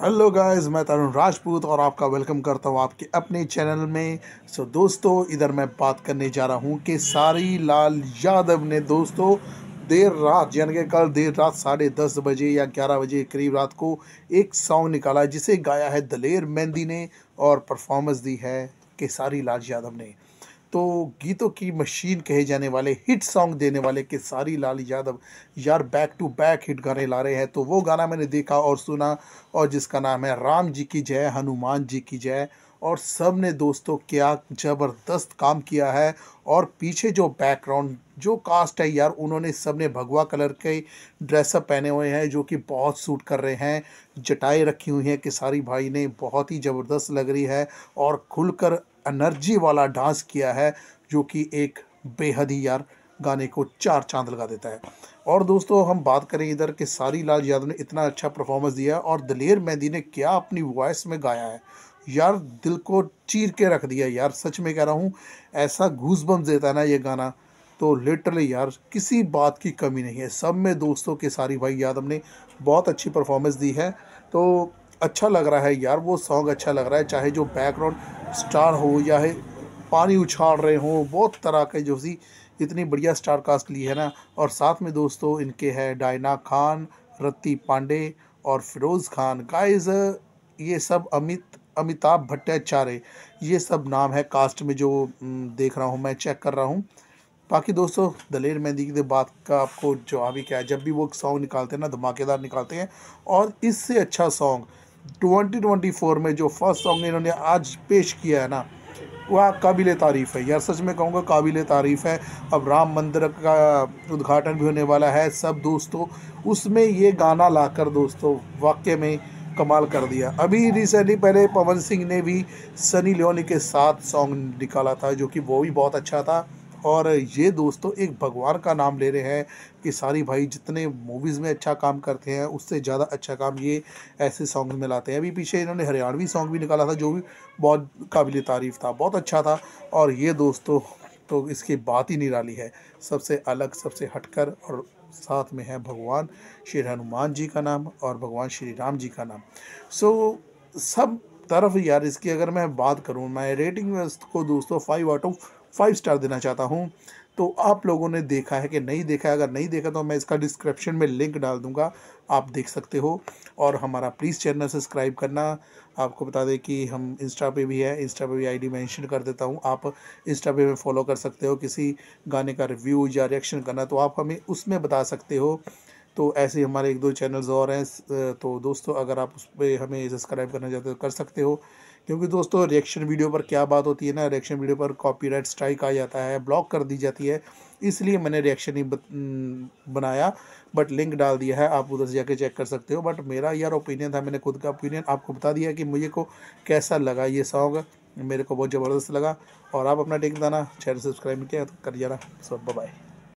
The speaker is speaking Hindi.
हेलो गाइस मैं तरुण राजपूत और आपका वेलकम करता हूँ आपके अपने चैनल में सो so, दोस्तों इधर मैं बात करने जा रहा हूँ कि सारी लाल यादव ने दोस्तों देर रात यानी कि कल देर रात साढ़े दस बजे या ग्यारह बजे करीब रात को एक सॉन्ग निकाला जिसे गाया है दलेर मेहंदी ने और परफॉर्मेंस दी है केसारी लाल यादव ने तो गीतों की मशीन कहे जाने वाले हिट सॉन्ग देने वाले सारी लाल यादव यार बैक टू बैक हिट गाने ला रहे हैं तो वो गाना मैंने देखा और सुना और जिसका नाम है राम जी की जय हनुमान जी की जय और सब ने दोस्तों क्या ज़बरदस्त काम किया है और पीछे जो बैकग्राउंड जो कास्ट है यार उन्होंने सब ने भगवा कलर के ड्रेसअप पहने हुए हैं जो कि बहुत सूट कर रहे हैं जटाएँ रखी हुई हैं कि सारी भाई ने बहुत ही ज़बरदस्त लग रही है और खुलकर एनर्जी वाला डांस किया है जो कि एक बेहद ही यार गाने को चार चांद लगा देता है और दोस्तों हम बात करें इधर कि सारी लाल यादव ने इतना अच्छा परफॉर्मेंस दिया और दलेर मेहंदी ने क्या अपनी वॉइस में गाया है यार दिल को चीर के रख दिया यार सच में कह रहा हूँ ऐसा घूस बन देता है ना ये गाना तो लिटरली यार किसी बात की कमी नहीं है सब में दोस्तों के सारी भाई यादव ने बहुत अच्छी परफॉर्मेंस दी है तो अच्छा लग रहा है यार वो सॉन्ग अच्छा लग रहा है चाहे जो बैकग्राउंड स्टार हो या है पानी उछाल रहे हों बहुत तरह के जो सी इतनी बढ़िया स्टार कास्ट ली है ना और साथ में दोस्तों इनके हैं डायना खान रत्ती पांडे और फिरोज़ खान गाइस ये सब अमित अमिताभ भट्टाचार्य ये सब नाम है कास्ट में जो देख रहा हूँ मैं चेक कर रहा हूँ बाकी दोस्तों दलेर मेहंदी की बात का आपको जवाब ही क्या है जब भी वो सॉन्ग निकालते हैं ना धमाकेदार निकालते हैं और इससे अच्छा सॉन्ग 2024 में जो फर्स्ट सॉन्ग इन्होंने आज पेश किया है ना वह काबिल तारीफ़ है यार सच में कहूँगा काबिल तारीफ़ है अब राम मंदिर का उद्घाटन भी होने वाला है सब दोस्तों उसमें ये गाना लाकर दोस्तों वाक्य में कमाल कर दिया अभी रिसेंटली पहले पवन सिंह ने भी सनी लियोनी के साथ सॉन्ग निकाला था जो कि वो भी बहुत अच्छा था और ये दोस्तों एक भगवान का नाम ले रहे हैं कि सारी भाई जितने मूवीज़ में अच्छा काम करते हैं उससे ज़्यादा अच्छा काम ये ऐसे सॉन्ग में लाते हैं अभी पीछे इन्होंने हरियाणवी सॉन्ग भी निकाला था जो भी बहुत काबिल तारीफ़ था बहुत अच्छा था और ये दोस्तों तो इसकी बात ही निराली है सबसे अलग सबसे हटकर और साथ में है भगवान श्री हनुमान जी का नाम और भगवान श्री राम जी का नाम सो so, सब तरफ यार इसकी अगर मैं बात करूँ मैं रेटिंग में इसको दोस्तों five out of five star देना चाहता हूँ तो आप लोगों ने देखा है कि नहीं देखा है अगर नहीं देखा तो मैं इसका डिस्क्रिप्शन में लिंक डाल दूंगा आप देख सकते हो और हमारा प्लीज़ चैनल सब्सक्राइब करना आपको बता दें कि हम इंस्टा पे भी है इंस्टा पे भी आईडी मेंशन कर देता हूँ आप इंस्टा पे हमें फॉलो कर सकते हो किसी गाने का रिव्यू या रिएक्शन करना तो आप हमें उसमें बता सकते हो तो ऐसे हमारे एक दो चैनल्स और हैं तो दोस्तों अगर आप उस पर हमें सब्सक्राइब करना चाहते हो तो कर सकते हो क्योंकि दोस्तों रिएक्शन वीडियो पर क्या बात होती है ना रिएक्शन वीडियो पर कॉपीराइट स्ट्राइक आ जाता है ब्लॉक कर दी जाती है इसलिए मैंने रिएक्शन ही बनाया बट लिंक डाल दिया है आप उधर से जाके चेक कर सकते हो बट मेरा यार ओपिनियन था मैंने खुद का ओपिनियन आपको बता दिया कि मुझे को कैसा लगा ये सॉन्ग मेरे को बहुत ज़बरदस्त लगा और आप अपना टेक दाना चैनल सब्सक्राइब किया तो कर जाना सब बाय